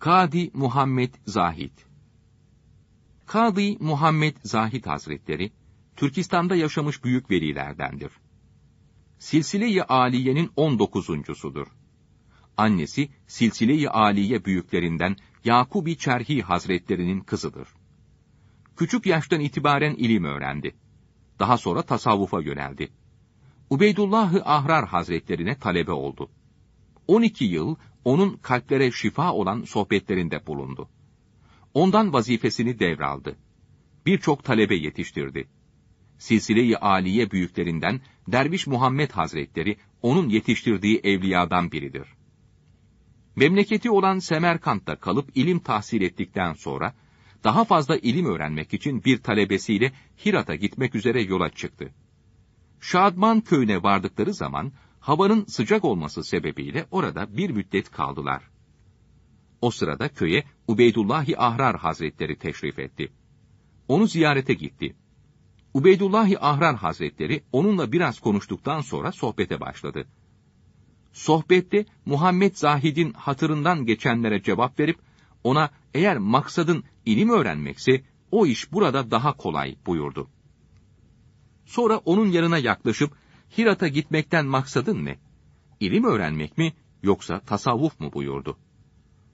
Kadi Muhammed Zahid Kadi Muhammed Zahid Hazretleri, Türkistan'da yaşamış büyük velilerdendir. Silsile-i Aliye'nin 19.sudur. Annesi Silsile-i Aliye büyüklerinden Yakubi Çerhi Hazretlerinin kızıdır. Küçük yaştan itibaren ilim öğrendi. Daha sonra tasavvufa yöneldi. Ubeydullah-ı Ahrar Hazretlerine talebe oldu. 12 yıl onun kalplere şifa olan sohbetlerinde bulundu. Ondan vazifesini devraldı. Birçok talebe yetiştirdi. Silsile-i Aliye büyüklerinden Derviş Muhammed Hazretleri onun yetiştirdiği evliyadan biridir. Memleketi olan Semerkant'ta kalıp ilim tahsil ettikten sonra daha fazla ilim öğrenmek için bir talebesiyle Hirat'a gitmek üzere yola çıktı. Şadman köyüne vardıkları zaman havanın sıcak olması sebebiyle orada bir müddet kaldılar. O sırada köye Ubeydullahi Ahrar Hazretleri teşrif etti. Onu ziyarete gitti. Ubeydullahi Ahrar Hazretleri onunla biraz konuştuktan sonra sohbete başladı. Sohbette Muhammed Zahid'in hatırından geçenlere cevap verip ona eğer maksadın ilim öğrenmekse o iş burada daha kolay buyurdu. Sonra onun yanına yaklaşıp Hirat'a gitmekten maksadın ne? İlim öğrenmek mi yoksa tasavvuf mu buyurdu.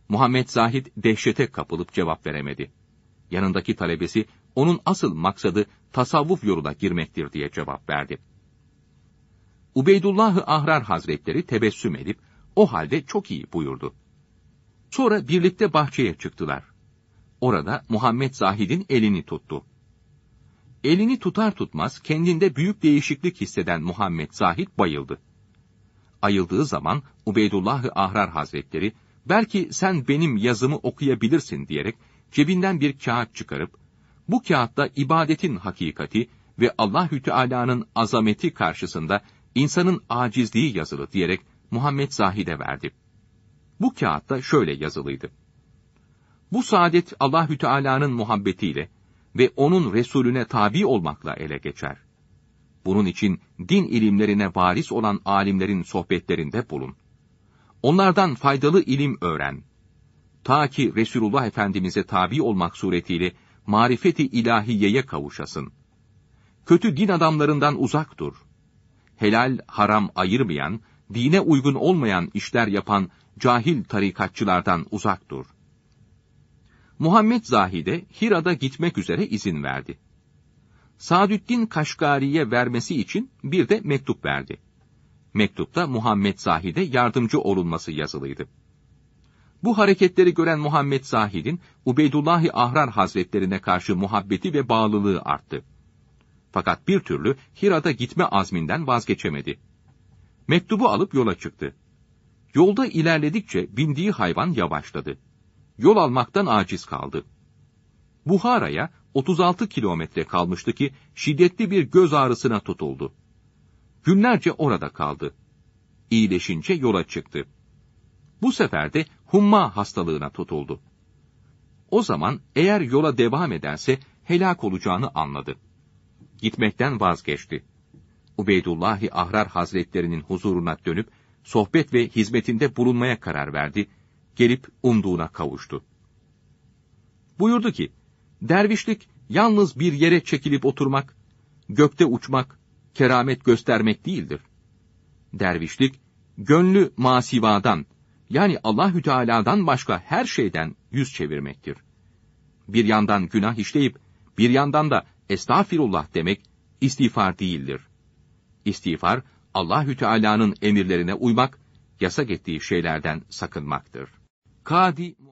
Muhammed Zahid dehşete kapılıp cevap veremedi. Yanındaki talebesi onun asıl maksadı tasavvuf yoluna girmektir diye cevap verdi. Ubeydullah-ı Ahrar Hazretleri tebessüm edip o halde çok iyi buyurdu. Sonra birlikte bahçeye çıktılar. Orada Muhammed Zahid'in elini tuttu. Elini tutar tutmaz kendinde büyük değişiklik hisseden Muhammed Zahid bayıldı. Ayıldığı zaman Ubeydullah-ı Ahrar Hazretleri, belki sen benim yazımı okuyabilirsin diyerek cebinden bir kağıt çıkarıp, bu kağıtta ibadetin hakikati ve Allahü Teala'nın azameti karşısında insanın acizliği yazılı diyerek Muhammed Zahid'e verdi. Bu kağıtta şöyle yazılıydı. Bu saadet Allahü Teala'nın muhabbetiyle ve onun Resulüne tabi olmakla ele geçer. Bunun için din ilimlerine varis olan alimlerin sohbetlerinde bulun. Onlardan faydalı ilim öğren. Ta ki Resulullah Efendimiz'e tabi olmak suretiyle marifeti ilahiyeye kavuşasın. Kötü din adamlarından uzak dur. Helal, haram ayırmayan, dine uygun olmayan işler yapan cahil tarikatçılardan uzak dur. Muhammed Zahide Hira'da gitmek üzere izin verdi. Sadüddin Kaşgari'ye vermesi için bir de mektup verdi. Mektupta Muhammed Zahide yardımcı olunması yazılıydı. Bu hareketleri gören Muhammed Zahid'in Ubeydullahi Ahrar Hazretlerine karşı muhabbeti ve bağlılığı arttı. Fakat bir türlü Hira'da gitme azminden vazgeçemedi. Mektubu alıp yola çıktı. Yolda ilerledikçe bindiği hayvan yavaşladı yol almaktan aciz kaldı. Buhara'ya 36 kilometre kalmıştı ki şiddetli bir göz ağrısına tutuldu. Günlerce orada kaldı. İyileşince yola çıktı. Bu sefer de humma hastalığına tutuldu. O zaman eğer yola devam ederse helak olacağını anladı. Gitmekten vazgeçti. Ubeydullahi Ahrar Hazretlerinin huzuruna dönüp sohbet ve hizmetinde bulunmaya karar verdi gelip umduğuna kavuştu. Buyurdu ki, dervişlik yalnız bir yere çekilip oturmak, gökte uçmak, keramet göstermek değildir. Dervişlik, gönlü masivadan, yani Allahü Teala'dan başka her şeyden yüz çevirmektir. Bir yandan günah işleyip, bir yandan da estağfirullah demek, istiğfar değildir. İstiğfar, Allahü Teala'nın emirlerine uymak, yasak ettiği şeylerden sakınmaktır. كادي